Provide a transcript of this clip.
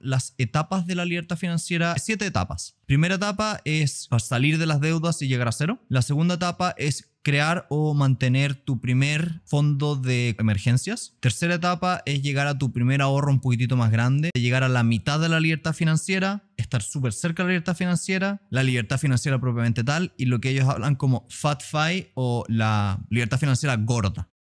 las etapas de la libertad financiera, siete etapas. Primera etapa es salir de las deudas y llegar a cero. La segunda etapa es crear o mantener tu primer fondo de emergencias. Tercera etapa es llegar a tu primer ahorro un poquitito más grande, llegar a la mitad de la libertad financiera, estar súper cerca de la libertad financiera, la libertad financiera propiamente tal y lo que ellos hablan como Fat o la libertad financiera gorda.